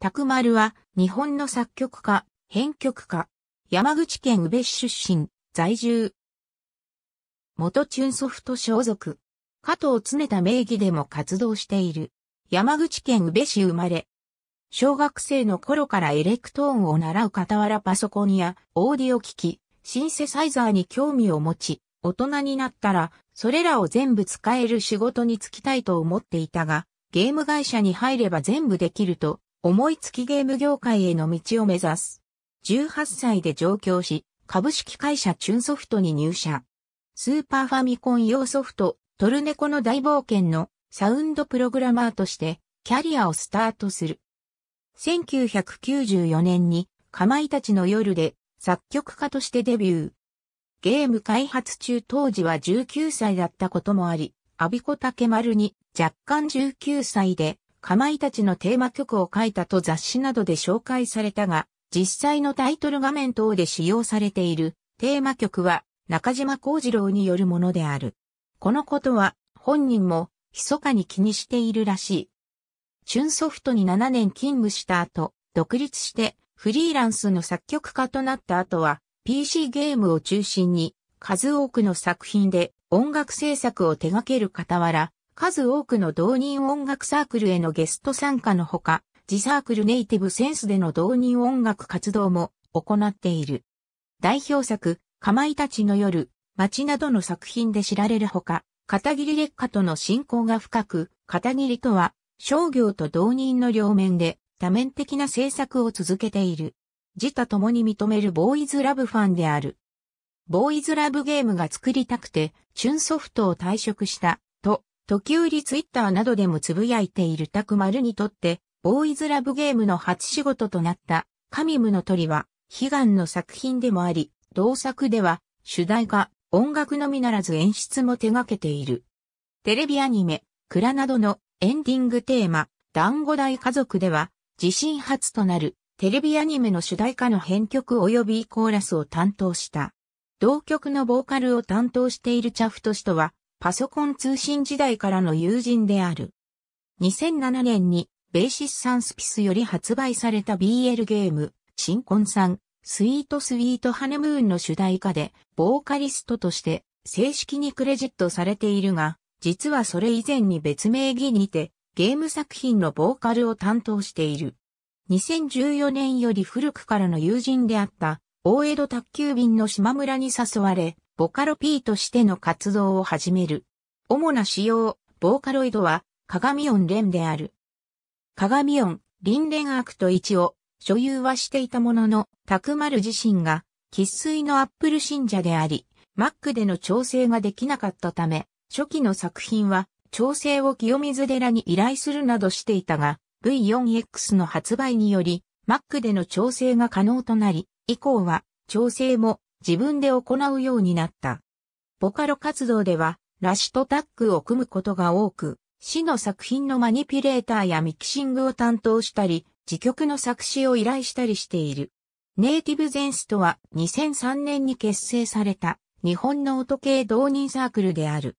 拓丸は日本の作曲家、編曲家、山口県宇部市出身、在住。元チュンソフト所属。加藤常田名義でも活動している。山口県宇部市生まれ。小学生の頃からエレクトーンを習う傍らパソコンやオーディオ機器、シンセサイザーに興味を持ち、大人になったら、それらを全部使える仕事に就きたいと思っていたが、ゲーム会社に入れば全部できると思いつきゲーム業界への道を目指す。18歳で上京し、株式会社チュンソフトに入社。スーパーファミコン用ソフト、トルネコの大冒険のサウンドプログラマーとしてキャリアをスタートする。1994年にかまいたちの夜で作曲家としてデビュー。ゲーム開発中当時は19歳だったこともあり、アビコタケマルに若干19歳でかまいたちのテーマ曲を書いたと雑誌などで紹介されたが、実際のタイトル画面等で使用されているテーマ曲は中島幸次郎によるものである。このことは本人も密かに気にしているらしい。春ソフトに7年勤務した後、独立してフリーランスの作曲家となった後は PC ゲームを中心に数多くの作品で音楽制作を手掛ける傍ら、数多くの同人音楽サークルへのゲスト参加のほか、自サークルネイティブセンスでの同人音楽活動も行っている。代表作、かまいたちの夜、街などの作品で知られるほか、片桐劣化との親交が深く、片桐とは商業と同人の両面で多面的な制作を続けている。自他共に認めるボーイズラブファンである。ボーイズラブゲームが作りたくて、チュンソフトを退職した時折ツイッターなどでもつぶやいているタクマルにとって、ボーイズラブゲームの初仕事となったカミムの鳥は悲願の作品でもあり、同作では主題が音楽のみならず演出も手掛けている。テレビアニメ、クラなどのエンディングテーマ、団子大家族では自身初となるテレビアニメの主題歌の編曲及びコーラスを担当した。同曲のボーカルを担当しているチャフト氏とはパソコン通信時代からの友人である。2007年に、ベーシスサンスピスより発売された BL ゲーム、新婚さん、スイートスイートハネムーンの主題歌で、ボーカリストとして正式にクレジットされているが、実はそれ以前に別名義にて、ゲーム作品のボーカルを担当している。2014年より古くからの友人であった、大江戸宅急便の島村に誘われ、ボカロ P としての活動を始める。主な使用、ボーカロイドは、鏡音連である。鏡音、レ連アクト1を所有はしていたものの、タクマル自身が、喫水のアップル信者であり、Mac での調整ができなかったため、初期の作品は、調整を清水寺に依頼するなどしていたが、V4X の発売により、Mac での調整が可能となり、以降は、調整も自分で行うようになった。ボカロ活動では、ラシとタッグを組むことが多く、市の作品のマニピュレーターやミキシングを担当したり、自曲の作詞を依頼したりしている。ネイティブゼンスとは2003年に結成された日本の音系導入サークルである。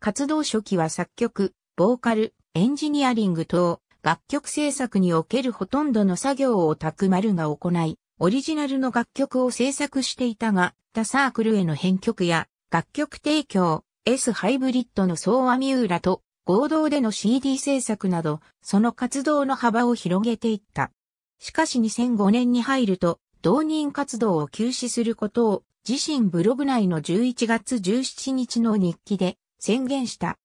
活動初期は作曲、ボーカル、エンジニアリング等、楽曲制作におけるほとんどの作業を宅丸が行い、オリジナルの楽曲を制作していたが、他サークルへの編曲や楽曲提供、S ハイブリッドの総和三浦と合同での CD 制作など、その活動の幅を広げていった。しかし2005年に入ると、同人活動を休止することを自身ブログ内の11月17日の日記で宣言した。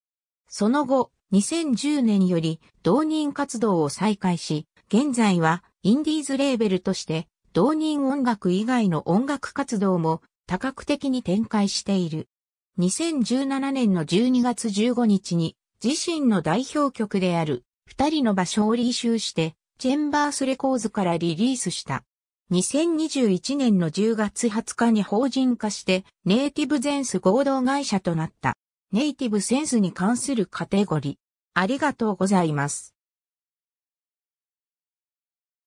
その後、2010年より同人活動を再開し、現在はインディーズレーベルとして同人音楽以外の音楽活動も多角的に展開している。2017年の12月15日に自身の代表曲である二人の場所をリーシューしてチェンバースレコーズからリリースした。2021年の10月20日に法人化してネイティブゼンス合同会社となった。ネイティブセンスに関するカテゴリー。ありがとうございます。